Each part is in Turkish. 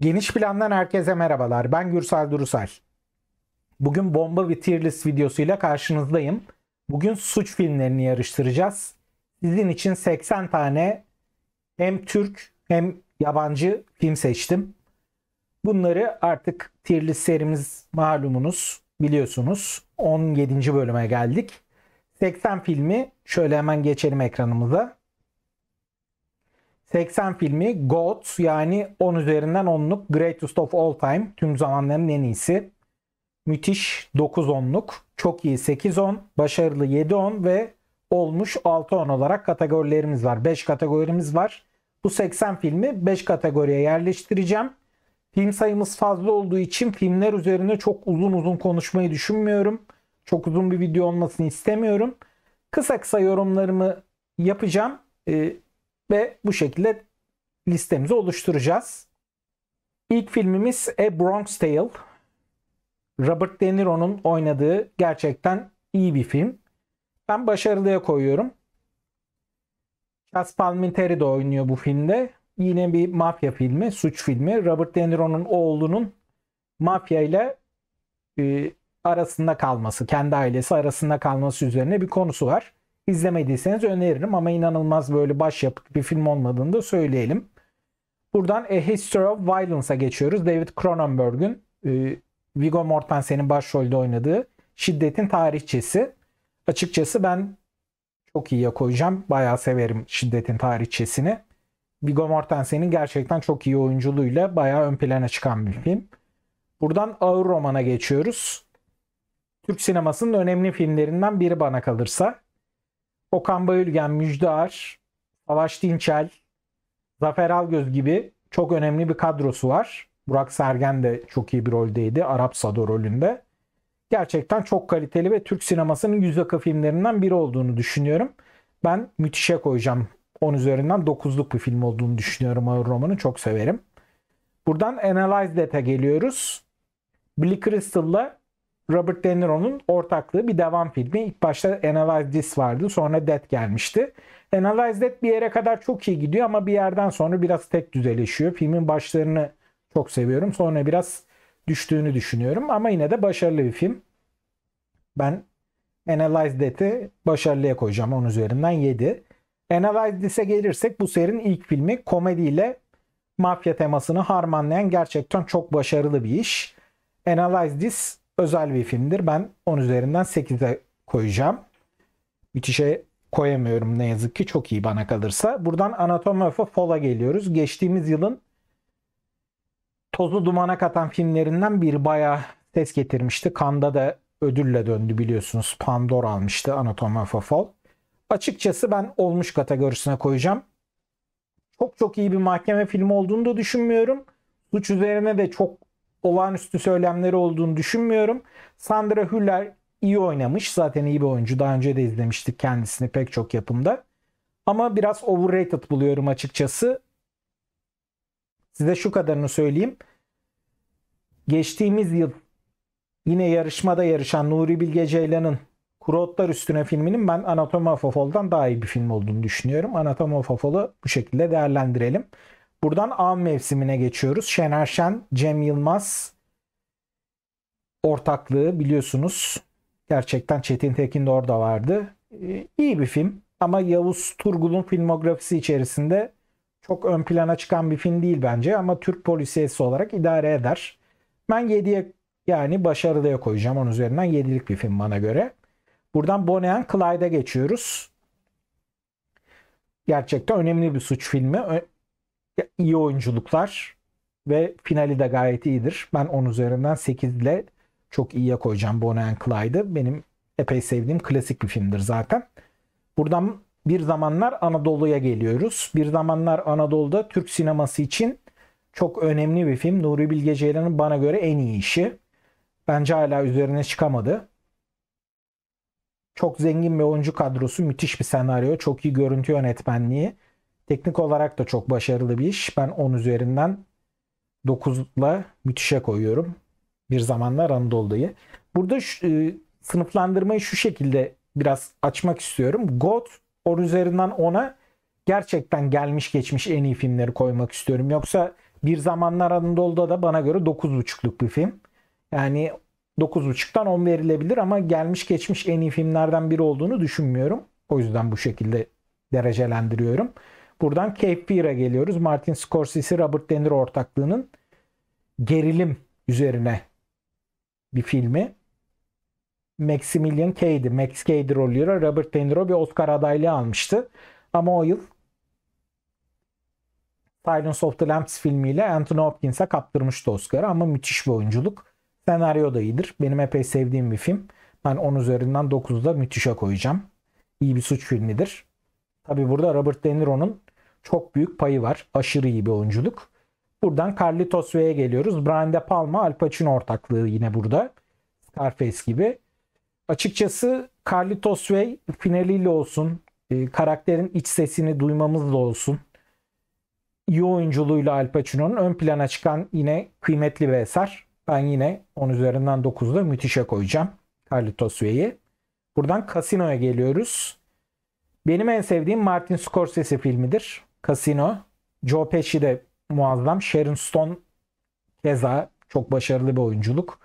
Geniş plandan herkese merhabalar. Ben Gürsel Durusal. Bugün bomba ve tier list videosuyla karşınızdayım. Bugün suç filmlerini yarıştıracağız. Sizin için 80 tane hem Türk hem yabancı film seçtim. Bunları artık tier list serimiz malumunuz biliyorsunuz. 17. bölüme geldik. 80 filmi şöyle hemen geçelim ekranımıza. 80 filmi GOAT yani 10 üzerinden 10'luk Greatest of All Time tüm zamanların en iyisi. Müthiş 9 10'luk, çok iyi 8 10, başarılı 7 10 ve olmuş 6 10 olarak kategorilerimiz var. 5 kategorimiz var. Bu 80 filmi 5 kategoriye yerleştireceğim. Film sayımız fazla olduğu için filmler üzerine çok uzun uzun konuşmayı düşünmüyorum. Çok uzun bir video olmasını istemiyorum. Kısa kısa yorumlarımı yapacağım. Ee, ve bu şekilde listemizi oluşturacağız. İlk filmimiz A Bronx Tale. Robert De Niro'nun oynadığı gerçekten iyi bir film. Ben başarılıya koyuyorum. Chas Palminteri de oynuyor bu filmde. Yine bir mafya filmi, suç filmi. Robert De Niro'nun oğlunun mafya ile e, arasında kalması, kendi ailesi arasında kalması üzerine bir konusu var. İzlemediyseniz öneririm ama inanılmaz böyle başyapıt bir film olmadığını da söyleyelim. Buradan A History of Violence'a geçiyoruz. David Cronenberg'ün e, Viggo Mortensen'in başrolde oynadığı şiddetin tarihçesi. Açıkçası ben çok iyiye koyacağım. Bayağı severim şiddetin tarihçesini. Viggo Mortensen'in gerçekten çok iyi oyunculuğuyla bayağı ön plana çıkan bir film. Buradan ağır romana geçiyoruz. Türk sinemasının önemli filmlerinden biri bana kalırsa. Okan Bayülgen, Müjdar, Savaş Dinçel, Zafer Algöz gibi çok önemli bir kadrosu var. Burak Sergen de çok iyi bir roldeydi. Arap Sado rolünde. Gerçekten çok kaliteli ve Türk sinemasının yüz akı filmlerinden biri olduğunu düşünüyorum. Ben müthişe koyacağım. 10 üzerinden 9'luk bir film olduğunu düşünüyorum ağır romanı. Çok severim. Buradan Analyze Dead'e geliyoruz. Billy Crystal'la Robert De Niro'nun ortaklığı bir devam filmi. İlk başta Analyze This vardı. Sonra Dead gelmişti. Analyze Dead bir yere kadar çok iyi gidiyor ama bir yerden sonra biraz tek düzeleşiyor. Filmin başlarını çok seviyorum. Sonra biraz düştüğünü düşünüyorum. Ama yine de başarılı bir film. Ben Analyze Dead'i başarılıya koyacağım. onun üzerinden 7. Analyze This'e gelirsek bu serinin ilk filmi komediyle mafya temasını harmanlayan gerçekten çok başarılı bir iş. Analyze This özel bir filmdir. Ben 10 üzerinden 8'e koyacağım. Müthişe koyamıyorum ne yazık ki. Çok iyi bana kalırsa. Buradan Anatomy of a Fall'a geliyoruz. Geçtiğimiz yılın tozu dumana katan filmlerinden bir bayağı ses getirmişti. Kanda da ödülle döndü biliyorsunuz. Pandora almıştı Anatomy of a Fall. Açıkçası ben olmuş kategorisine koyacağım. Çok çok iyi bir mahkeme filmi olduğunu da düşünmüyorum. Suç üzerine de çok olağanüstü söylemleri olduğunu düşünmüyorum. Sandra Hüller iyi oynamış. Zaten iyi bir oyuncu. Daha önce de izlemiştik kendisini pek çok yapımda. Ama biraz overrated buluyorum açıkçası. Size şu kadarını söyleyeyim. Geçtiğimiz yıl yine yarışmada yarışan Nuri Bilge Ceylan'ın kurotlar Üstüne filminin ben Anatomy of a Fall'dan daha iyi bir film olduğunu düşünüyorum. Anatomy of a Fall'ı bu şekilde değerlendirelim. Buradan av mevsimine geçiyoruz. Şener Şen, Cem Yılmaz ortaklığı biliyorsunuz. Gerçekten Çetin Tekin de orada vardı. Ee, iyi bir film ama Yavuz Turgul'un filmografisi içerisinde çok ön plana çıkan bir film değil bence ama Türk polisiyesi olarak idare eder. Ben 7'ye yani başarılıya koyacağım. Onun üzerinden 7'lik bir film bana göre. Buradan Bonnie and Clyde'a geçiyoruz. Gerçekten önemli bir suç filmi iyi oyunculuklar ve finali de gayet iyidir. Ben 10 üzerinden 8 ile çok iyiye koyacağım Bonnie and Clyde'ı. Benim epey sevdiğim klasik bir filmdir zaten. Buradan bir zamanlar Anadolu'ya geliyoruz. Bir zamanlar Anadolu'da Türk sineması için çok önemli bir film. Nuri Bilge Ceylan'ın bana göre en iyi işi. Bence hala üzerine çıkamadı. Çok zengin bir oyuncu kadrosu, müthiş bir senaryo, çok iyi görüntü yönetmenliği Teknik olarak da çok başarılı bir iş. Ben 10 üzerinden 9'la müthişe koyuyorum. Bir zamanlar Anadolu'dayı. Burada şu, e, sınıflandırmayı şu şekilde biraz açmak istiyorum. God 10 üzerinden 10'a gerçekten gelmiş geçmiş en iyi filmleri koymak istiyorum. Yoksa Bir Zamanlar Anadolu'da da bana göre 9.5'luk bir film. Yani 9.5'tan 10 verilebilir ama gelmiş geçmiş en iyi filmlerden biri olduğunu düşünmüyorum. O yüzden bu şekilde derecelendiriyorum. Buradan Cape Fear'a geliyoruz. Martin Scorsese, Robert De Niro ortaklığının gerilim üzerine bir filmi. Maximilian Cade'i, Max Cade rolüyle Robert De Niro bir Oscar adaylığı almıştı. Ama o yıl Silence of the Lambs filmiyle Anthony Hopkins'a kaptırmıştı Oscar'ı ama müthiş bir oyunculuk. Senaryo da iyidir. Benim epey sevdiğim bir film. Ben 10 üzerinden 9'u da müthişe koyacağım. İyi bir suç filmidir. Tabi burada Robert De Niro'nun çok büyük payı var. Aşırı iyi bir oyunculuk. Buradan Carlitos Way'e geliyoruz. Brian De Palma, Al Pacino ortaklığı yine burada. Scarface gibi. Açıkçası Carlitos Way finaliyle olsun, e, karakterin iç sesini duymamızla olsun, iyi oyunculuğuyla Al Pacino'nun ön plana çıkan yine kıymetli bir eser. Ben yine 10 üzerinden 9'da müthişe koyacağım Carlitos Way'i. Buradan Casino'ya geliyoruz. Benim en sevdiğim Martin Scorsese filmidir. Casino. Joe Pesci de muazzam. Sharon Stone keza çok başarılı bir oyunculuk.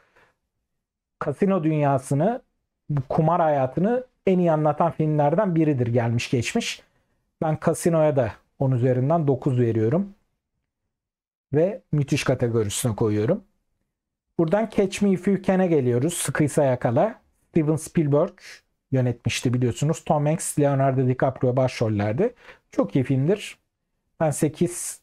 Casino dünyasını, kumar hayatını en iyi anlatan filmlerden biridir gelmiş geçmiş. Ben Casino'ya da 10 üzerinden 9 veriyorum. Ve müthiş kategorisine koyuyorum. Buradan Catch Me If You Can'e geliyoruz. Sıkıysa yakala. Steven Spielberg yönetmişti biliyorsunuz. Tom Hanks, Leonardo DiCaprio başrollerde. Çok iyi filmdir. Ben 8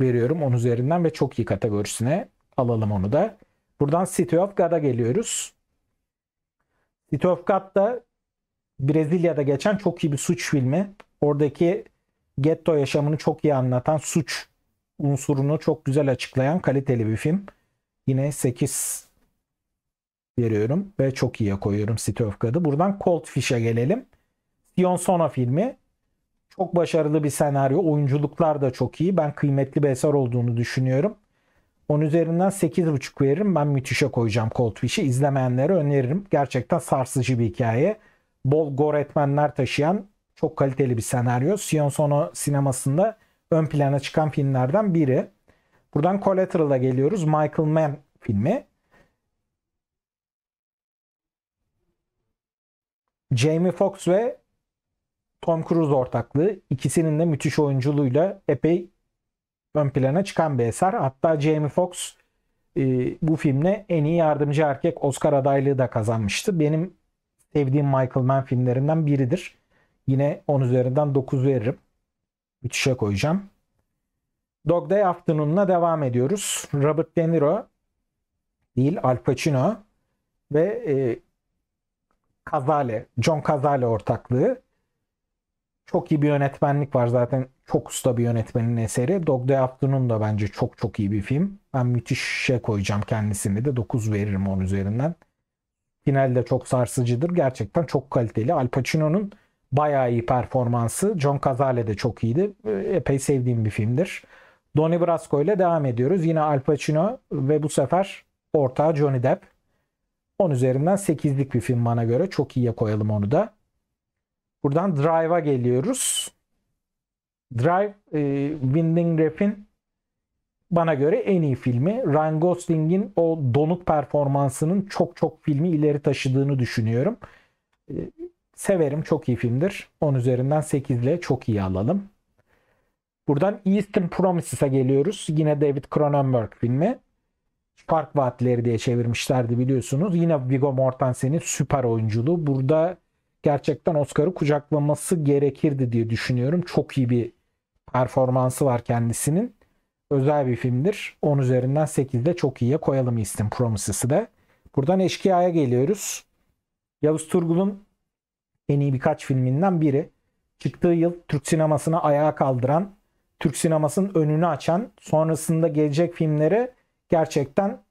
veriyorum 10 üzerinden ve çok iyi kategorisine alalım onu da. Buradan City of God'a geliyoruz. City of God da Brezilya'da geçen çok iyi bir suç filmi. Oradaki ghetto yaşamını çok iyi anlatan suç unsurunu çok güzel açıklayan kaliteli bir film. Yine 8 veriyorum ve çok iyiye koyuyorum City of God'ı. Buradan Cold Fish'e gelelim. Sion Sono filmi çok başarılı bir senaryo. Oyunculuklar da çok iyi. Ben kıymetli bir eser olduğunu düşünüyorum. 10 üzerinden 8.5 veririm. Ben müthişe koyacağım Cold Fish'i. İzlemeyenlere öneririm. Gerçekten sarsıcı bir hikaye. Bol gore etmenler taşıyan çok kaliteli bir senaryo. Sion Sono sinemasında ön plana çıkan filmlerden biri. Buradan Collateral'a geliyoruz. Michael Mann filmi. Jamie Foxx ve Tom Cruise ortaklığı ikisinin de müthiş oyunculuğuyla epey ön plana çıkan bir eser. Hatta Jamie Foxx e, bu filmle en iyi yardımcı erkek Oscar adaylığı da kazanmıştı. Benim sevdiğim Michael Mann filmlerinden biridir. Yine 10 üzerinden 9 veririm. Müthişe koyacağım. Dog Day Afternoon'la devam ediyoruz. Robert De Niro değil Al Pacino ve e, Cazale, John Cazale ortaklığı. Çok iyi bir yönetmenlik var zaten. Çok usta bir yönetmenin eseri. Dog Day Afternoon da bence çok çok iyi bir film. Ben müthiş şey koyacağım kendisini de. 9 veririm 10 üzerinden. Finalde çok sarsıcıdır. Gerçekten çok kaliteli. Al Pacino'nun bayağı iyi performansı. John Cazale de çok iyiydi. Ee, epey sevdiğim bir filmdir. Donnie Brasco ile devam ediyoruz. Yine Al Pacino ve bu sefer ortağı Johnny Depp. 10 üzerinden 8'lik bir film bana göre. Çok iyiye koyalım onu da. Buradan Drive'a geliyoruz. Drive, e, Winding Refn bana göre en iyi filmi. Ryan Gosling'in o donuk performansının çok çok filmi ileri taşıdığını düşünüyorum. E, severim, çok iyi filmdir. 10 üzerinden 8 ile çok iyi alalım. Buradan Eastern Promises'a geliyoruz. Yine David Cronenberg filmi. Park Vaatleri diye çevirmişlerdi biliyorsunuz. Yine Viggo Mortensen'in süper oyunculuğu. Burada gerçekten Oscar'ı kucaklaması gerekirdi diye düşünüyorum. Çok iyi bir performansı var kendisinin. Özel bir filmdir. 10 üzerinden 8'de çok iyiye koyalım istim Promises'ı da. Buradan Eşkıya'ya geliyoruz. Yavuz Turgul'un en iyi birkaç filminden biri. Çıktığı yıl Türk sinemasını ayağa kaldıran, Türk sinemasının önünü açan, sonrasında gelecek filmlere gerçekten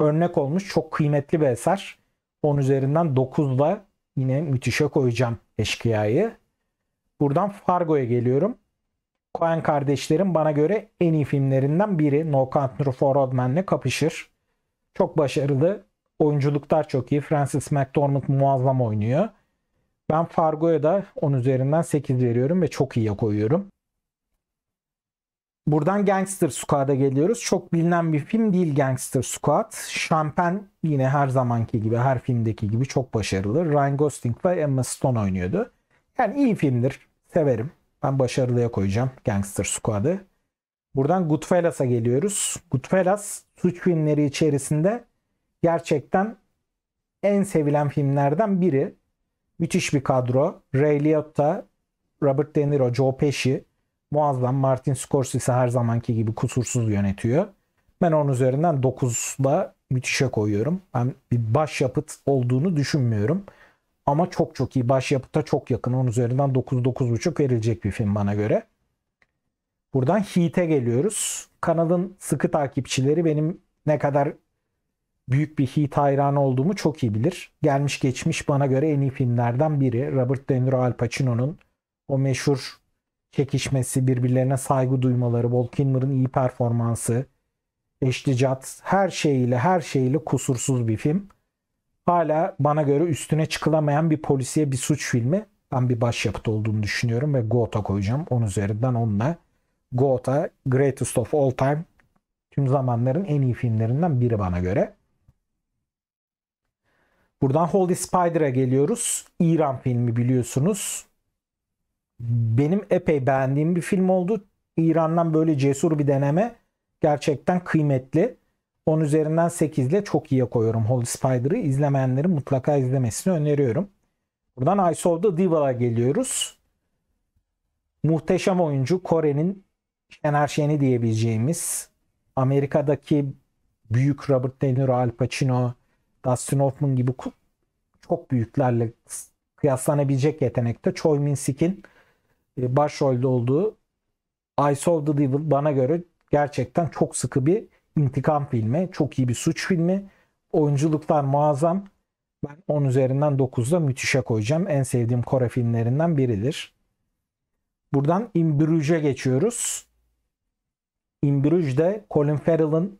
örnek olmuş çok kıymetli bir eser. 10 üzerinden 9'la Yine müthişe koyacağım eşkıyayı. Buradan Fargo'ya geliyorum. Coen kardeşlerin bana göre en iyi filmlerinden biri No Country for Old Men'le kapışır. Çok başarılı. Oyunculuklar çok iyi. Francis McDormand muazzam oynuyor. Ben Fargo'ya da 10 üzerinden 8 veriyorum ve çok iyiye koyuyorum. Buradan Gangster Squad'a geliyoruz. Çok bilinen bir film değil Gangster Squad. Şampen yine her zamanki gibi, her filmdeki gibi çok başarılı. Ryan Gosling ve Emma Stone oynuyordu. Yani iyi filmdir. Severim. Ben başarılıya koyacağım Gangster Squad'ı. Buradan Goodfellas'a geliyoruz. Goodfellas suç filmleri içerisinde gerçekten en sevilen filmlerden biri. Müthiş bir kadro. Ray Liotta, Robert De Niro, Joe Pesci, muazzam. Martin Scorsese her zamanki gibi kusursuz yönetiyor. Ben onun üzerinden 9'da müthişe koyuyorum. Ben bir başyapıt olduğunu düşünmüyorum. Ama çok çok iyi. Başyapıta çok yakın. Onun üzerinden 9 buçuk verilecek bir film bana göre. Buradan Heat'e geliyoruz. Kanalın sıkı takipçileri benim ne kadar büyük bir Heat hayranı olduğumu çok iyi bilir. Gelmiş geçmiş bana göre en iyi filmlerden biri. Robert De Niro Al Pacino'nun o meşhur çekişmesi, birbirlerine saygı duymaları, Volkinmer'ın iyi performansı, eşlicat her şeyiyle her şeyiyle kusursuz bir film. Hala bana göre üstüne çıkılamayan bir polisiye bir suç filmi. Ben bir başyapıt olduğunu düşünüyorum ve Gotha koyacağım. Onun üzerinden onunla Gotha Greatest of All Time tüm zamanların en iyi filmlerinden biri bana göre. Buradan Holy Spider'a geliyoruz. İran filmi biliyorsunuz benim epey beğendiğim bir film oldu. İran'dan böyle cesur bir deneme gerçekten kıymetli. 10 üzerinden 8 ile çok iyiye koyuyorum Holy Spider'ı. İzlemeyenlerin mutlaka izlemesini öneriyorum. Buradan I Saw The Devil'a geliyoruz. Muhteşem oyuncu Kore'nin Şener Şen'i diyebileceğimiz Amerika'daki büyük Robert De Niro, Al Pacino, Dustin Hoffman gibi çok büyüklerle kıyaslanabilecek yetenekte Choi Min Sik'in e, başrolde olduğu I Saw the Devil bana göre gerçekten çok sıkı bir intikam filmi. Çok iyi bir suç filmi. Oyunculuklar muazzam. Ben 10 üzerinden 9'da müthişe koyacağım. En sevdiğim Kore filmlerinden biridir. Buradan Imbruge'e geçiyoruz. Imbruge'de Colin Farrell'ın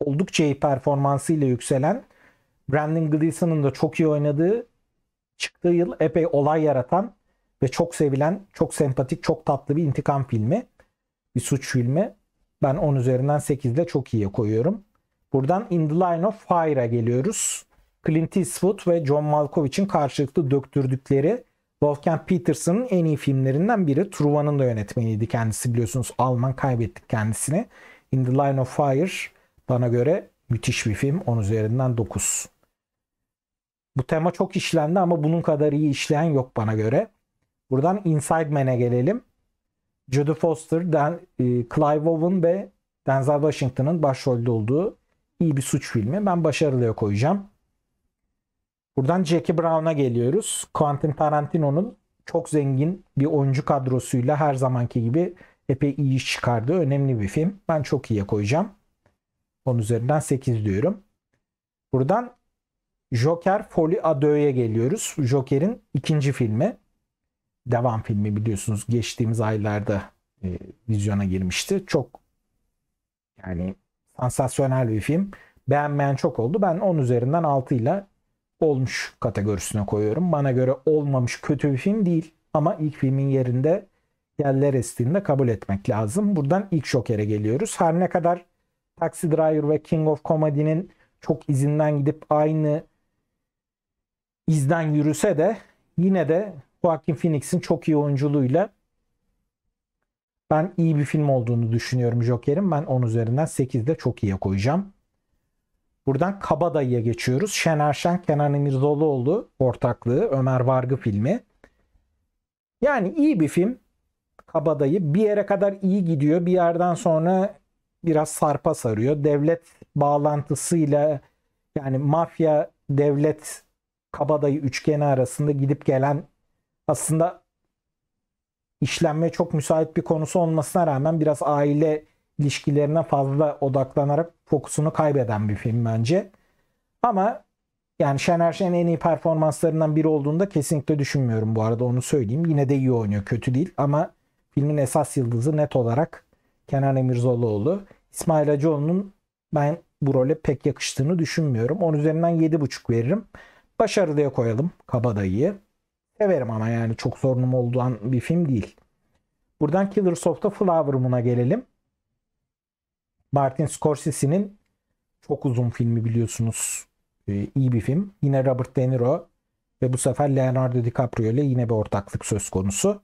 oldukça iyi performansıyla yükselen Brandon Gleeson'ın da çok iyi oynadığı çıktığı yıl epey olay yaratan ve çok sevilen, çok sempatik, çok tatlı bir intikam filmi. Bir suç filmi. Ben 10 üzerinden 8'de çok iyiye koyuyorum. Buradan In the Line of Fire'a geliyoruz. Clint Eastwood ve John Malkovich'in karşılıklı döktürdükleri Wolfgang Petersen'ın en iyi filmlerinden biri. Truva'nın da yönetmeniydi kendisi biliyorsunuz. Alman kaybettik kendisini. In the Line of Fire bana göre müthiş bir film. 10 üzerinden 9. Bu tema çok işlendi ama bunun kadar iyi işleyen yok bana göre. Buradan Inside Man'e gelelim. Judy Foster, Dan, e, Clive Owen ve Denzel Washington'ın başrolde olduğu iyi bir suç filmi. Ben başarılıya koyacağım. Buradan Jackie Brown'a geliyoruz. Quentin Tarantino'nun çok zengin bir oyuncu kadrosuyla her zamanki gibi epey iyi iş çıkardığı önemli bir film. Ben çok iyiye koyacağım. Onun üzerinden 8 diyorum. Buradan Joker Foli Ado'ya geliyoruz. Joker'in ikinci filmi devam filmi biliyorsunuz geçtiğimiz aylarda e, vizyona girmişti. Çok yani sansasyonel bir film. Beğenmeyen çok oldu. Ben 10 üzerinden 6 ile olmuş kategorisine koyuyorum. Bana göre olmamış kötü bir film değil. Ama ilk filmin yerinde yerler estiğinde kabul etmek lazım. Buradan ilk şokere geliyoruz. Her ne kadar Taxi Driver ve King of Comedy'nin çok izinden gidip aynı izden yürüse de yine de Joaquin Phoenix'in çok iyi oyunculuğuyla ben iyi bir film olduğunu düşünüyorum Joker'in. Ben 10 üzerinden 8'de çok iyiye koyacağım. Buradan Kabadayı'ya geçiyoruz. Şener Şen, Kenan İmirzoğluoğlu ortaklığı Ömer Vargı filmi. Yani iyi bir film. Kabadayı bir yere kadar iyi gidiyor. Bir yerden sonra biraz sarpa sarıyor. Devlet bağlantısıyla yani mafya devlet kabadayı üçgeni arasında gidip gelen aslında işlenmeye çok müsait bir konusu olmasına rağmen biraz aile ilişkilerine fazla odaklanarak fokusunu kaybeden bir film bence. Ama yani Şener Şen'in en iyi performanslarından biri olduğunda kesinlikle düşünmüyorum bu arada onu söyleyeyim. Yine de iyi oynuyor kötü değil ama filmin esas yıldızı net olarak Kenan Emirzoğluoğlu. İsmail Hacıoğlu'nun ben bu role pek yakıştığını düşünmüyorum. Onun üzerinden 7,5 veririm. Başarılıya koyalım Kabadayı'yı. Severim ama yani çok sorunum olduğu bir film değil. Buradan Killers of the Flower Moon'a gelelim. Martin Scorsese'nin çok uzun filmi biliyorsunuz. Ee, iyi bir film. Yine Robert De Niro ve bu sefer Leonardo DiCaprio ile yine bir ortaklık söz konusu.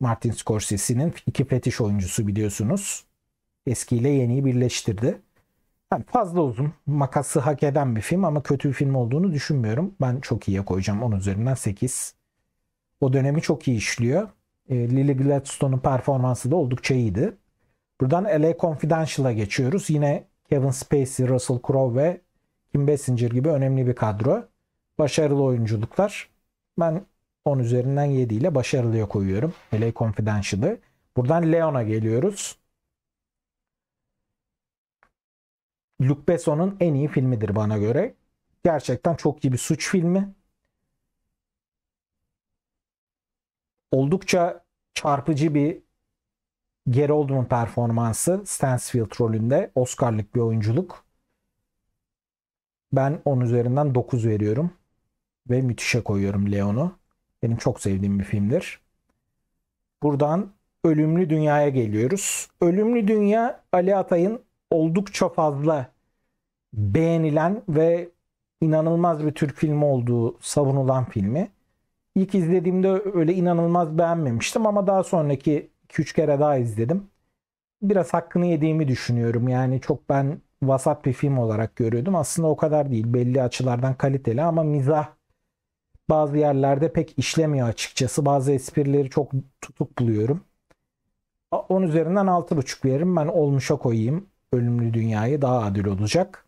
Martin Scorsese'nin iki fetiş oyuncusu biliyorsunuz. Eskiyle yeniyi birleştirdi. Yani fazla uzun, makası hak eden bir film ama kötü bir film olduğunu düşünmüyorum. Ben çok iyiye koyacağım. onun üzerinden 8 o dönemi çok iyi işliyor. E, Lily Gladstone'un performansı da oldukça iyiydi. Buradan LA Confidential'a geçiyoruz. Yine Kevin Spacey, Russell Crowe ve Kim Basinger gibi önemli bir kadro. Başarılı oyunculuklar. Ben 10 üzerinden 7 ile başarılıya koyuyorum. LA Confidential'ı. Buradan Leon'a geliyoruz. Luc Besson'un en iyi filmidir bana göre. Gerçekten çok iyi bir suç filmi. oldukça çarpıcı bir Gary Oldman performansı Stansfield rolünde Oscar'lık bir oyunculuk. Ben 10 üzerinden 9 veriyorum ve müthişe koyuyorum Leon'u. Benim çok sevdiğim bir filmdir. Buradan Ölümlü Dünya'ya geliyoruz. Ölümlü Dünya Ali Atay'ın oldukça fazla beğenilen ve inanılmaz bir Türk filmi olduğu savunulan filmi. İlk izlediğimde öyle inanılmaz beğenmemiştim ama daha sonraki 2-3 kere daha izledim. Biraz hakkını yediğimi düşünüyorum. Yani çok ben vasat bir film olarak görüyordum. Aslında o kadar değil. Belli açılardan kaliteli ama mizah bazı yerlerde pek işlemiyor açıkçası. Bazı esprileri çok tutuk buluyorum. 10 üzerinden 6.5 veririm. Ben olmuşa koyayım. Ölümlü Dünya'yı daha adil olacak.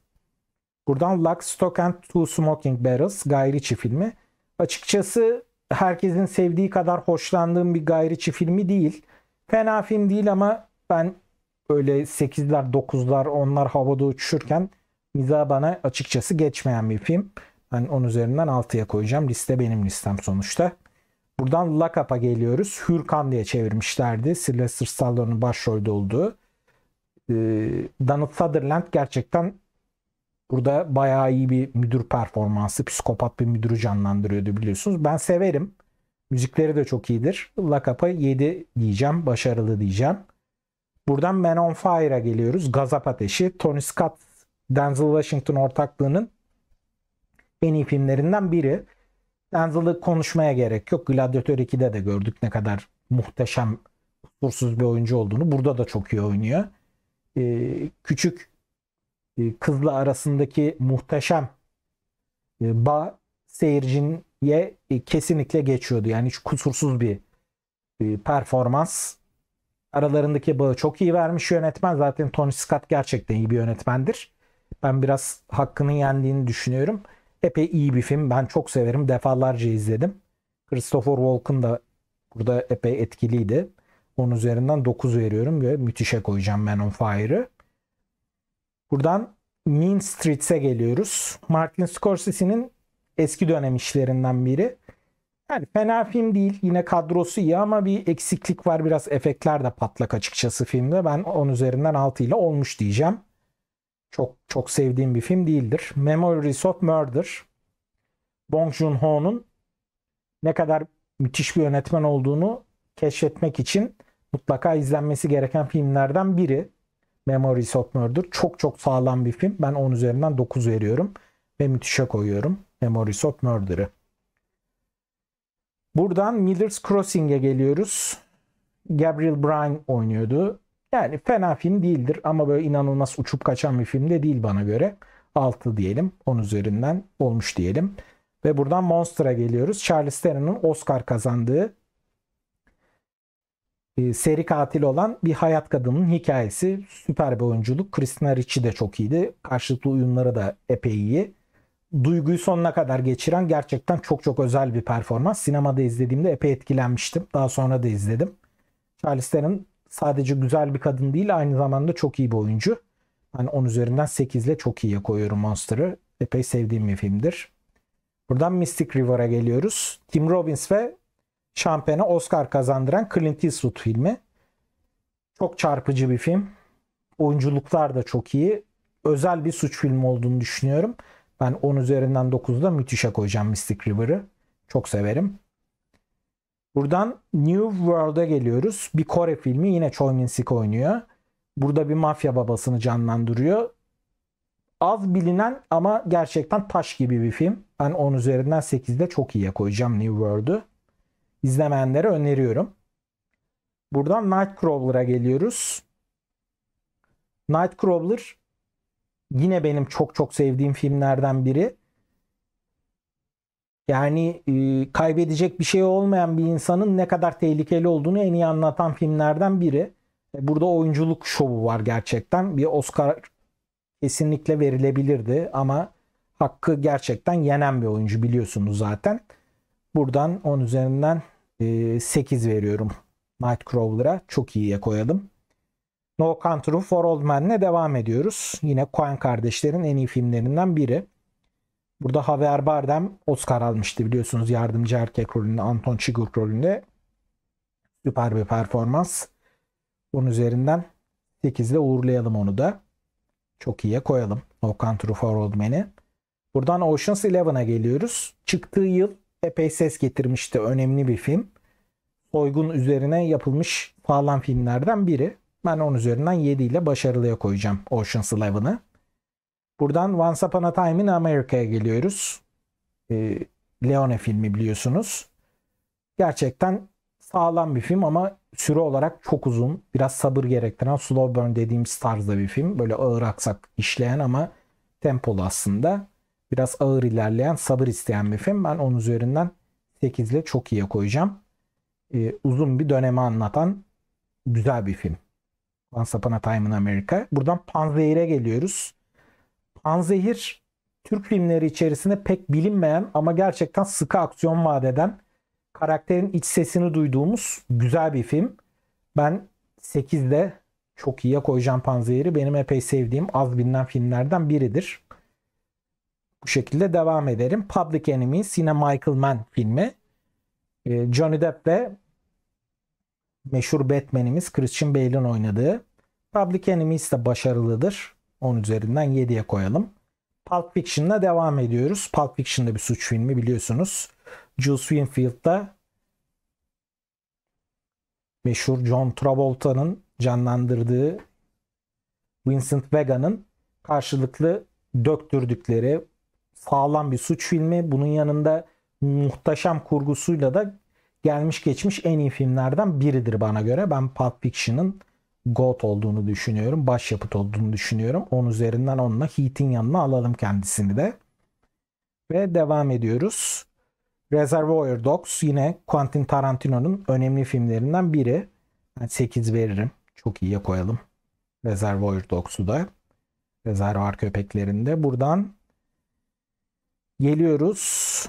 Buradan Lock, Stock and Two Smoking Barrels Gayriçi filmi. Açıkçası herkesin sevdiği kadar hoşlandığım bir gayriçi filmi değil. Fena film değil ama ben öyle 8'ler 9'lar onlar havada uçuşurken miza bana açıkçası geçmeyen bir film. Ben onun üzerinden 6'ya koyacağım. Liste benim listem sonuçta. Buradan Lakap'a geliyoruz. Hürkan diye çevirmişlerdi. Sylvester Stallone'un başrolde olduğu. Ee, Donald Sutherland gerçekten Burada bayağı iyi bir müdür performansı, psikopat bir müdürü canlandırıyordu biliyorsunuz. Ben severim. Müzikleri de çok iyidir. La Capa 7 diyeceğim, başarılı diyeceğim. Buradan Man on Fire'a geliyoruz. Gazap Ateşi. Tony Scott, Denzel Washington ortaklığının en iyi filmlerinden biri. Denzel'ı konuşmaya gerek yok. Gladiator 2'de de gördük ne kadar muhteşem, kusursuz bir oyuncu olduğunu. Burada da çok iyi oynuyor. Ee, küçük e, kızla arasındaki muhteşem e, bağ seyirciye e, kesinlikle geçiyordu. Yani hiç kusursuz bir performans. Aralarındaki bağı çok iyi vermiş yönetmen. Zaten Tony Scott gerçekten iyi bir yönetmendir. Ben biraz hakkını yendiğini düşünüyorum. Epey iyi bir film. Ben çok severim. Defalarca izledim. Christopher Walken da burada epey etkiliydi. Onun üzerinden 9 veriyorum ve müthişe koyacağım Man on Fire'ı. Buradan Mean Streets'e geliyoruz. Martin Scorsese'nin eski dönem işlerinden biri. Yani fena film değil. Yine kadrosu iyi ama bir eksiklik var. Biraz efektler de patlak açıkçası filmde. Ben 10 üzerinden 6 ile olmuş diyeceğim. Çok çok sevdiğim bir film değildir. Memories of Murder. Bong Joon-ho'nun ne kadar müthiş bir yönetmen olduğunu keşfetmek için mutlaka izlenmesi gereken filmlerden biri. Memory of Murder çok çok sağlam bir film. Ben 10 üzerinden 9 veriyorum ve müthişe koyuyorum Memory of Murder'ı. Buradan Miller's Crossing'e geliyoruz. Gabriel Byrne oynuyordu. Yani fena film değildir ama böyle inanılmaz uçup kaçan bir film de değil bana göre. 6 diyelim. 10 üzerinden olmuş diyelim. Ve buradan Monster'a geliyoruz. Charles Theron'un Oscar kazandığı e, seri katil olan bir hayat kadının hikayesi. Süper bir oyunculuk. Christina Ricci de çok iyiydi. Karşılıklı uyumları da epey iyi. Duyguyu sonuna kadar geçiren gerçekten çok çok özel bir performans. Sinemada izlediğimde epey etkilenmiştim. Daha sonra da izledim. Charlize Theron sadece güzel bir kadın değil aynı zamanda çok iyi bir oyuncu. Yani 10 üzerinden 8 ile çok iyiye koyuyorum Monster'ı. Epey sevdiğim bir filmdir. Buradan Mystic River'a geliyoruz. Tim Robbins ve Şampen'e Oscar kazandıran Clint Eastwood filmi. Çok çarpıcı bir film. Oyunculuklar da çok iyi. Özel bir suç filmi olduğunu düşünüyorum. Ben 10 üzerinden 9'da müthişe koyacağım Mystic River'ı. Çok severim. Buradan New World'a geliyoruz. Bir Kore filmi yine Choi Min Sik oynuyor. Burada bir mafya babasını canlandırıyor. Az bilinen ama gerçekten taş gibi bir film. Ben 10 üzerinden 8'de çok iyiye koyacağım New World'u izlemeyenlere öneriyorum. Buradan Nightcrawler'a geliyoruz. Nightcrawler yine benim çok çok sevdiğim filmlerden biri. Yani e, kaybedecek bir şey olmayan bir insanın ne kadar tehlikeli olduğunu en iyi anlatan filmlerden biri. Burada oyunculuk şovu var gerçekten. Bir Oscar kesinlikle verilebilirdi ama hakkı gerçekten yenen bir oyuncu biliyorsunuz zaten. Buradan 10 üzerinden 8 e, veriyorum Nightcrawler'a. Çok iyiye koyalım. No Country for Old Men'le devam ediyoruz. Yine Coen kardeşlerin en iyi filmlerinden biri. Burada Javier Bardem Oscar almıştı biliyorsunuz yardımcı erkek rolünde Anton Chigurh rolünde. Süper bir performans. Bunun üzerinden 8 ile uğurlayalım onu da. Çok iyiye koyalım. No Country for Old Men'i. Buradan Ocean's Eleven'a geliyoruz. Çıktığı yıl epey ses getirmişti. Önemli bir film. Soygun üzerine yapılmış falan filmlerden biri. Ben onun üzerinden 7 ile başarılıya koyacağım Ocean's Eleven'ı. Buradan Once Upon a Time in America'ya geliyoruz. E, Leone filmi biliyorsunuz. Gerçekten sağlam bir film ama süre olarak çok uzun. Biraz sabır gerektiren slow burn dediğimiz tarzda bir film. Böyle ağır aksak işleyen ama tempolu aslında. Biraz ağır ilerleyen, sabır isteyen bir film. Ben onun üzerinden 8 ile çok iyiye koyacağım. Ee, uzun bir dönemi anlatan güzel bir film. Once Upon a Time in America. Buradan Panzehir'e geliyoruz. Panzehir Türk filmleri içerisinde pek bilinmeyen ama gerçekten sıkı aksiyon vaat eden karakterin iç sesini duyduğumuz güzel bir film. Ben 8'de çok iyiye koyacağım Panzehir'i. Benim epey sevdiğim az bilinen filmlerden biridir. Bu şekilde devam ederim. Public Enemies yine Michael Mann filmi. Ee, Johnny Depp ve meşhur Batman'imiz Christian Bale'in oynadığı. Public Enemies de başarılıdır. 10 üzerinden 7'ye koyalım. Pulp Fiction'la devam ediyoruz. Pulp Fiction'da bir suç filmi biliyorsunuz. Jules Winfield'da meşhur John Travolta'nın canlandırdığı Vincent Vega'nın karşılıklı döktürdükleri, sağlam bir suç filmi. Bunun yanında muhteşem kurgusuyla da gelmiş geçmiş en iyi filmlerden biridir bana göre. Ben Pulp Fiction'ın GOAT olduğunu düşünüyorum. Başyapıt olduğunu düşünüyorum. 10 üzerinden onunla Heat'in yanına alalım kendisini de. Ve devam ediyoruz. Reservoir Dogs yine Quentin Tarantino'nun önemli filmlerinden biri. Ben 8 veririm. Çok iyiye koyalım. Reservoir Dogs'u da. Rezervar köpeklerinde. Buradan Geliyoruz.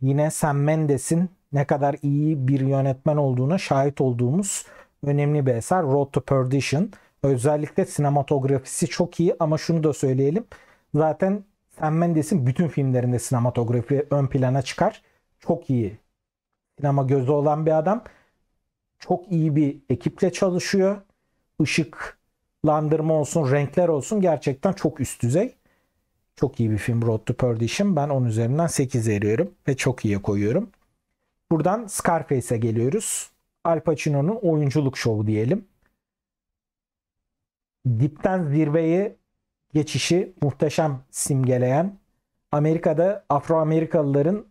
Yine Sam Mendes'in ne kadar iyi bir yönetmen olduğuna şahit olduğumuz önemli bir eser Road to Perdition. Özellikle sinematografisi çok iyi ama şunu da söyleyelim. Zaten Sam Mendes'in bütün filmlerinde sinematografi ön plana çıkar. Çok iyi sinema gözü olan bir adam. Çok iyi bir ekiple çalışıyor. Işıklandırma olsun, renkler olsun gerçekten çok üst düzey. Çok iyi bir film Road to Perdition. Ben 10 üzerinden 8 veriyorum ve çok iyiye koyuyorum. Buradan Scarface'e geliyoruz. Al Pacino'nun oyunculuk şovu diyelim. Dipten zirveye geçişi muhteşem simgeleyen Amerika'da Afro-Amerikalıların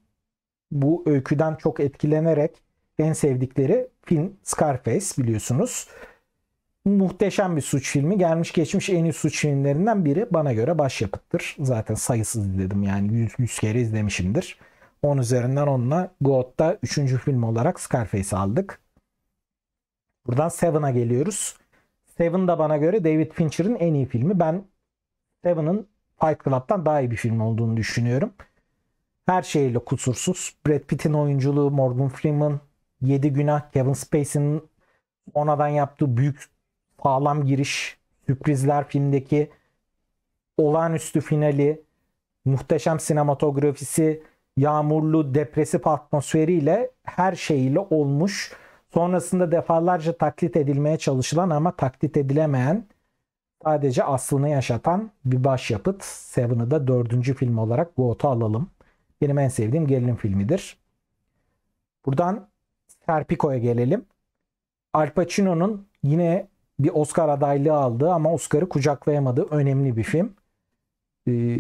bu öyküden çok etkilenerek en sevdikleri film Scarface biliyorsunuz. Muhteşem bir suç filmi. Gelmiş geçmiş en iyi suç filmlerinden biri. Bana göre başyapıttır. Zaten sayısız izledim yani 100, 100 kere izlemişimdir. 10 üzerinden 10'la Godda 3. film olarak Scarface aldık. Buradan Seven'a geliyoruz. Seven da bana göre David Fincher'ın en iyi filmi. Ben Seven'ın Fight Club'dan daha iyi bir film olduğunu düşünüyorum. Her şeyle kusursuz. Brad Pitt'in oyunculuğu, Morgan Freeman, 7 Günah, Kevin Spacey'nin onadan yaptığı büyük sağlam giriş, sürprizler filmdeki olağanüstü finali, muhteşem sinematografisi, yağmurlu, depresif atmosferiyle her şeyiyle olmuş. Sonrasında defalarca taklit edilmeye çalışılan ama taklit edilemeyen sadece aslını yaşatan bir başyapıt. Seven'ı da dördüncü film olarak GOAT'a alalım. Benim en sevdiğim gerilim filmidir. Buradan Serpico'ya gelelim. Al Pacino'nun yine bir Oscar adaylığı aldı ama Oscar'ı kucaklayamadı. Önemli bir film. Ee,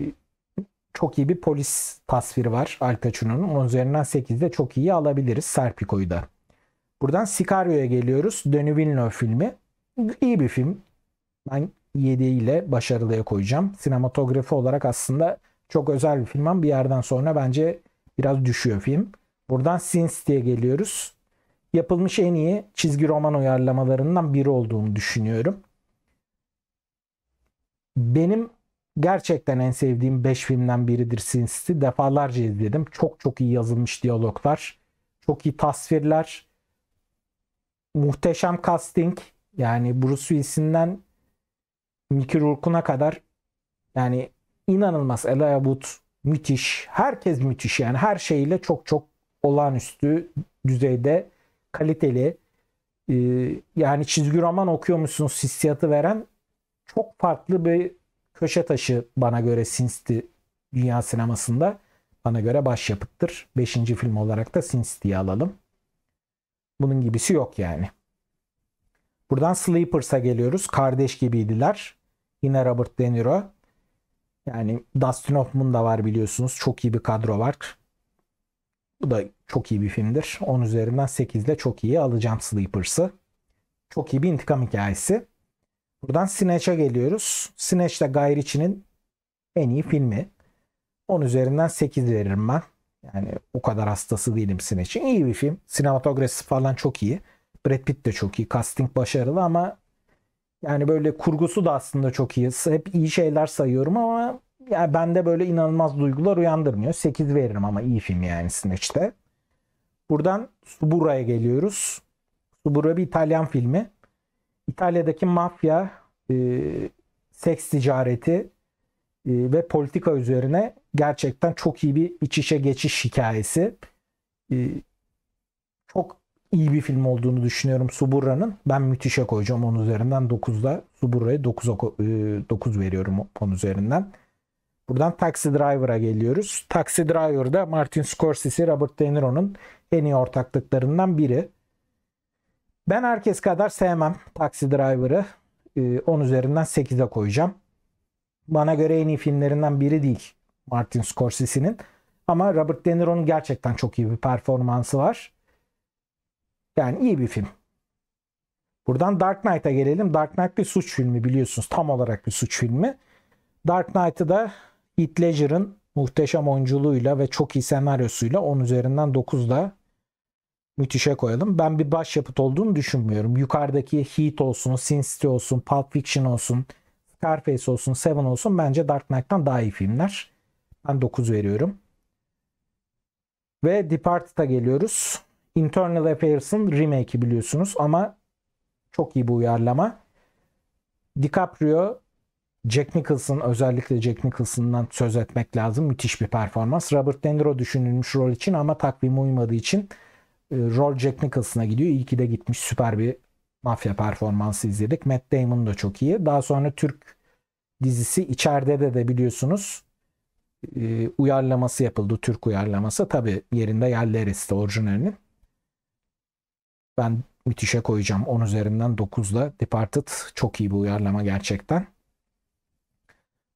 çok iyi bir polis tasviri var Al Pacino'nun. Onun üzerinden 8'de çok iyi alabiliriz Serpico'yu da. Buradan Sicario'ya geliyoruz. Denis Villeneuve filmi. İyi bir film. Ben 7 ile başarılıya koyacağım. Sinematografi olarak aslında çok özel bir film ama bir yerden sonra bence biraz düşüyor film. Buradan Sin City'ye geliyoruz yapılmış en iyi çizgi roman uyarlamalarından biri olduğunu düşünüyorum. Benim gerçekten en sevdiğim 5 filmden biridir Sin City. Defalarca izledim. Çok çok iyi yazılmış diyaloglar, çok iyi tasvirler, muhteşem casting. Yani Bruce Willis'inden Mickey Rourke'una kadar yani inanılmaz. Elijah Wood müthiş. Herkes müthiş yani. Her şeyle çok çok olağanüstü düzeyde kaliteli e, yani çizgi roman okuyormuşsunuz hissiyatı veren çok farklı bir köşe taşı bana göre Sinsti dünya sinemasında. Bana göre başyapıttır. Beşinci film olarak da Sins diye alalım. Bunun gibisi yok yani. Buradan Sleepers'a geliyoruz. Kardeş gibiydiler. Yine Robert De Niro. Yani Dustin Hoffman da var biliyorsunuz. Çok iyi bir kadro var. Bu da çok iyi bir filmdir. 10 üzerinden 8 ile çok iyi alacağım Sleepers'ı. Çok iyi bir intikam hikayesi. Buradan Snatch'a geliyoruz. Snatch de Guy Ritchie'nin en iyi filmi. 10 üzerinden 8 veririm ben. Yani o kadar hastası değilim Snatch'in. İyi bir film. Sinematografisi falan çok iyi. Brad Pitt de çok iyi. Casting başarılı ama yani böyle kurgusu da aslında çok iyi. Hep iyi şeyler sayıyorum ama yani bende böyle inanılmaz duygular uyandırmıyor. 8 veririm ama iyi film yani Snatch'te. Buradan Subura'ya geliyoruz. Subura bir İtalyan filmi. İtalya'daki mafya, e, seks ticareti e, ve politika üzerine gerçekten çok iyi bir iç içe geçiş hikayesi. E, çok iyi bir film olduğunu düşünüyorum Suburra'nın. Ben müthişe koyacağım onun üzerinden 9'da. Suburra'ya 9, 9 e, veriyorum onun üzerinden. Buradan Taxi Driver'a geliyoruz. Taxi Driver'da Martin Scorsese, Robert De Niro'nun en iyi ortaklıklarından biri. Ben herkes kadar sevmem Taxi Driver'ı. 10 ee, üzerinden 8'e koyacağım. Bana göre en iyi filmlerinden biri değil Martin Scorsese'nin. Ama Robert De Niro'nun gerçekten çok iyi bir performansı var. Yani iyi bir film. Buradan Dark Knight'a gelelim. Dark Knight bir suç filmi biliyorsunuz. Tam olarak bir suç filmi. Dark Knight'ı da Heath Ledger'ın muhteşem oyunculuğuyla ve çok iyi senaryosuyla 10 üzerinden da müthişe koyalım. Ben bir başyapıt olduğunu düşünmüyorum. Yukarıdaki Heat olsun, Sin City olsun, Pulp Fiction olsun, Scarface olsun, Seven olsun bence Dark Knight'tan daha iyi filmler. Ben 9 veriyorum. Ve Departed'a geliyoruz. Internal Affairs'ın remake'i biliyorsunuz ama çok iyi bu uyarlama. DiCaprio Jack Nicholson özellikle Jack Nicholson'dan söz etmek lazım. Müthiş bir performans. Robert De Niro düşünülmüş rol için ama takvim uymadığı için e, rol Jack Nicholson'a gidiyor. İyi ki de gitmiş. Süper bir mafya performansı izledik. Matt Damon da çok iyi. Daha sonra Türk dizisi içeride de de biliyorsunuz e, uyarlaması yapıldı. Türk uyarlaması. Tabi yerinde yerler iste orijinalinin. Ben müthişe koyacağım. 10 üzerinden 9'la Departed çok iyi bir uyarlama gerçekten.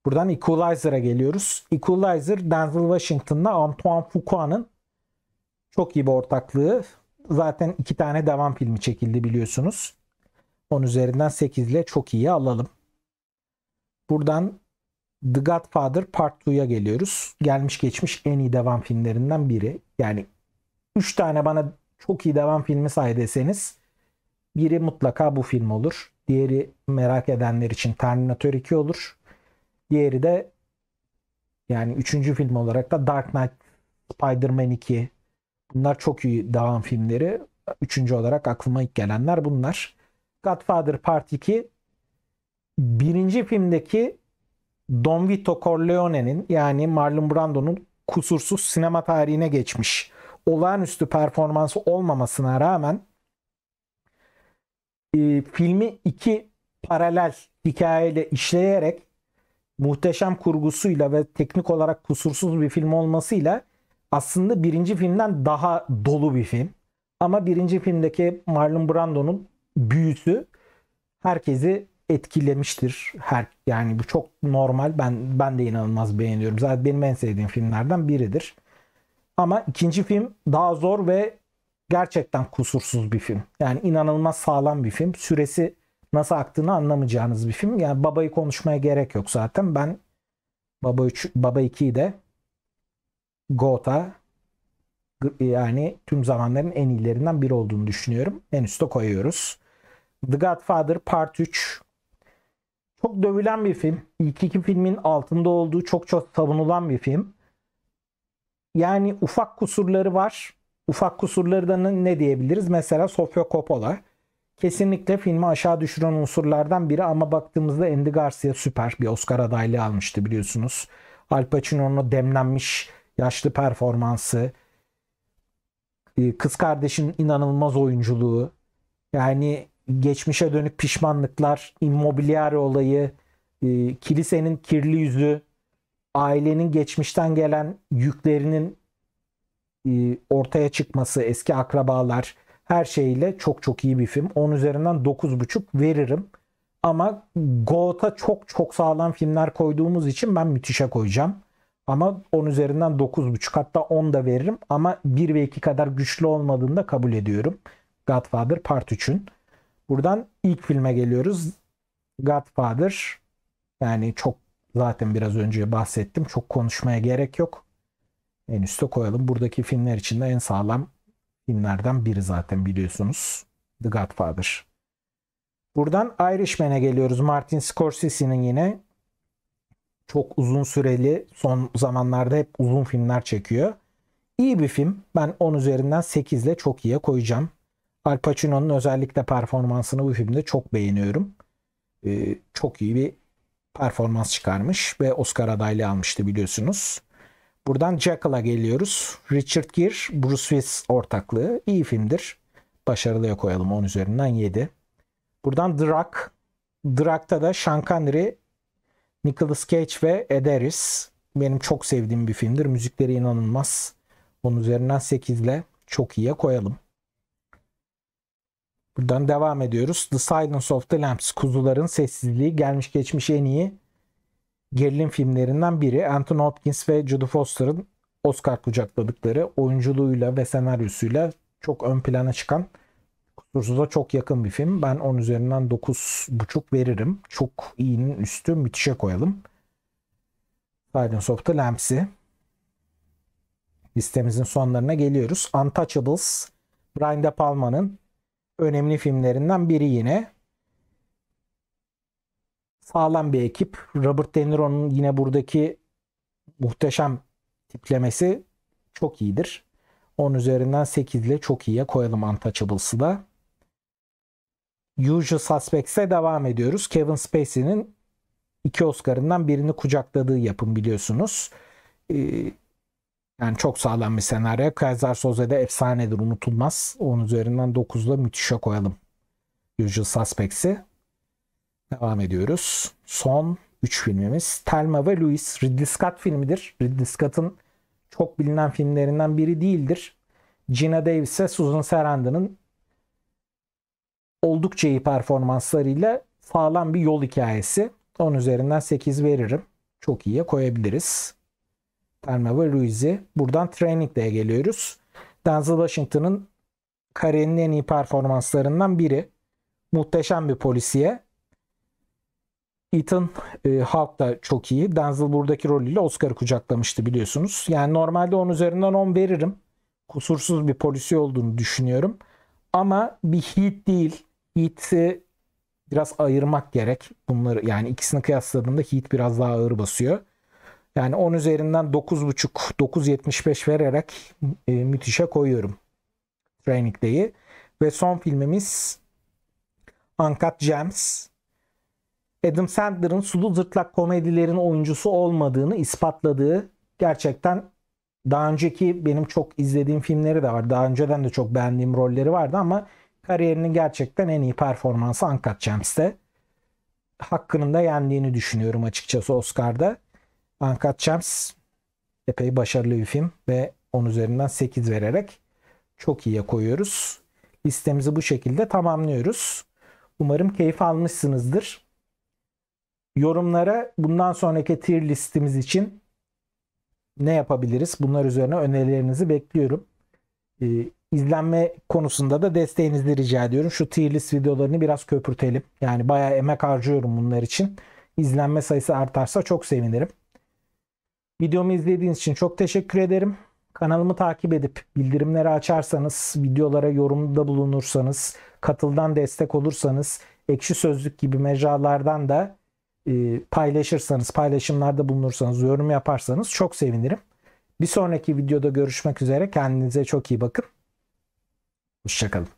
Buradan Equalizer'a geliyoruz. Equalizer Denzel Washington'la Antoine Fuqua'nın çok iyi bir ortaklığı. Zaten iki tane devam filmi çekildi biliyorsunuz. 10 üzerinden 8 ile çok iyi alalım. Buradan The Godfather Part 2'ya geliyoruz. Gelmiş geçmiş en iyi devam filmlerinden biri. Yani 3 tane bana çok iyi devam filmi say deseniz biri mutlaka bu film olur. Diğeri merak edenler için Terminator 2 olur. Diğeri de yani üçüncü film olarak da Dark Knight, Spider-Man 2. Bunlar çok iyi devam filmleri. Üçüncü olarak aklıma ilk gelenler bunlar. Godfather Part 2 birinci filmdeki Don Vito Corleone'nin yani Marlon Brando'nun kusursuz sinema tarihine geçmiş. Olağanüstü performansı olmamasına rağmen e, filmi iki paralel hikayeyle işleyerek muhteşem kurgusuyla ve teknik olarak kusursuz bir film olmasıyla aslında birinci filmden daha dolu bir film. Ama birinci filmdeki Marlon Brando'nun büyüsü herkesi etkilemiştir. Her yani bu çok normal. Ben ben de inanılmaz beğeniyorum. Zaten benim en sevdiğim filmlerden biridir. Ama ikinci film daha zor ve gerçekten kusursuz bir film. Yani inanılmaz sağlam bir film. Süresi nasıl aktığını anlamayacağınız bir film. Yani babayı konuşmaya gerek yok zaten. Ben Baba 3, Baba 2'yi de Gota yani tüm zamanların en iyilerinden biri olduğunu düşünüyorum. En üste koyuyoruz. The Godfather Part 3 çok dövülen bir film. İlk iki filmin altında olduğu çok çok savunulan bir film. Yani ufak kusurları var. Ufak kusurları da ne diyebiliriz? Mesela Sofia Coppola kesinlikle filmi aşağı düşüren unsurlardan biri ama baktığımızda Andy Garcia süper bir Oscar adaylığı almıştı biliyorsunuz. Al Pacino'nun demlenmiş yaşlı performansı, e, kız kardeşin inanılmaz oyunculuğu, yani geçmişe dönük pişmanlıklar, immobiliare olayı, e, kilisenin kirli yüzü, ailenin geçmişten gelen yüklerinin e, ortaya çıkması, eski akrabalar, her şeyiyle çok çok iyi bir film. 10 üzerinden 9.5 veririm. Ama GOAT'a çok çok sağlam filmler koyduğumuz için ben müthişe koyacağım. Ama 10 üzerinden 9.5 hatta 10 da veririm. Ama 1 ve 2 kadar güçlü olmadığını da kabul ediyorum. Godfather Part 3'ün. Buradan ilk filme geliyoruz. Godfather yani çok zaten biraz önce bahsettim. Çok konuşmaya gerek yok. En üste koyalım. Buradaki filmler içinde en sağlam filmlerden biri zaten biliyorsunuz. The Godfather. Buradan Irishman'e geliyoruz. Martin Scorsese'nin yine çok uzun süreli son zamanlarda hep uzun filmler çekiyor. İyi bir film. Ben 10 üzerinden 8 ile çok iyiye koyacağım. Al Pacino'nun özellikle performansını bu filmde çok beğeniyorum. Ee, çok iyi bir performans çıkarmış ve Oscar adaylığı almıştı biliyorsunuz. Buradan Jackal'a geliyoruz. Richard Gere, Bruce Willis ortaklığı. iyi filmdir. Başarılıya koyalım 10 üzerinden 7. Buradan Drak. Drak'ta da Sean Connery, Nicolas Cage ve Ed Harris. Benim çok sevdiğim bir filmdir. Müzikleri inanılmaz. Onun üzerinden 8 ile çok iyiye koyalım. Buradan devam ediyoruz. The Silence of the Lambs. Kuzuların Sessizliği gelmiş geçmiş en iyi gerilim filmlerinden biri. Anthony Hopkins ve Judy Foster'ın Oscar kucakladıkları oyunculuğuyla ve senaryosuyla çok ön plana çıkan Kusursuza çok yakın bir film. Ben 10 üzerinden 9.5 veririm. Çok iyinin üstü müthişe koyalım. Silence of the Lambs'i. Listemizin sonlarına geliyoruz. Untouchables, Brian De Palma'nın önemli filmlerinden biri yine sağlam bir ekip. Robert De Niro'nun yine buradaki muhteşem tiplemesi çok iyidir. 10 üzerinden 8 ile çok iyiye koyalım Untouchables'ı da. Usual Suspects'e devam ediyoruz. Kevin Spacey'nin iki Oscar'ından birini kucakladığı yapım biliyorsunuz. Ee, yani çok sağlam bir senaryo. Kaiser Soze'de efsanedir unutulmaz. 10 üzerinden 9'la müthişe koyalım. Usual Suspects'i. Devam ediyoruz. Son 3 filmimiz Thelma ve Louise Ridley Scott filmidir. Ridley Scott'ın çok bilinen filmlerinden biri değildir. Gina Davis ve Susan Sarandon'ın oldukça iyi performanslarıyla sağlam bir yol hikayesi. 10 üzerinden 8 veririm. Çok iyiye koyabiliriz. Thelma ve Louise'i. Buradan Training Day'e geliyoruz. Denzel Washington'ın kariyerinin en iyi performanslarından biri. Muhteşem bir polisiye. Ethan e, Hawke da çok iyi. Denzel buradaki rolüyle Oscar'ı kucaklamıştı biliyorsunuz. Yani normalde 10 üzerinden 10 veririm. Kusursuz bir polisi olduğunu düşünüyorum. Ama bir hit değil. Hit'i biraz ayırmak gerek. Bunları yani ikisini kıyasladığında hit biraz daha ağır basıyor. Yani 10 üzerinden 9.5 9.75 vererek e, müthişe koyuyorum. Training Day'i. Ve son filmimiz Uncut Gems. Adam Sandler'ın sulu zırtlak komedilerin oyuncusu olmadığını ispatladığı gerçekten daha önceki benim çok izlediğim filmleri de var. Daha önceden de çok beğendiğim rolleri vardı ama kariyerinin gerçekten en iyi performansı Uncut Gems'te. Hakkının da yendiğini düşünüyorum açıkçası Oscar'da. Uncut Gems epey başarılı bir film ve 10 üzerinden 8 vererek çok iyiye koyuyoruz. Listemizi bu şekilde tamamlıyoruz. Umarım keyif almışsınızdır yorumlara bundan sonraki tier listimiz için ne yapabiliriz? Bunlar üzerine önerilerinizi bekliyorum. Ee, izlenme konusunda da desteğinizi rica ediyorum. Şu tier list videolarını biraz köpürtelim. Yani bayağı emek harcıyorum bunlar için. İzlenme sayısı artarsa çok sevinirim. Videomu izlediğiniz için çok teşekkür ederim. Kanalımı takip edip bildirimleri açarsanız, videolara yorumda bulunursanız, katıldan destek olursanız, ekşi sözlük gibi mecralardan da e, paylaşırsanız, paylaşımlarda bulunursanız, yorum yaparsanız çok sevinirim. Bir sonraki videoda görüşmek üzere. Kendinize çok iyi bakın. Hoşçakalın.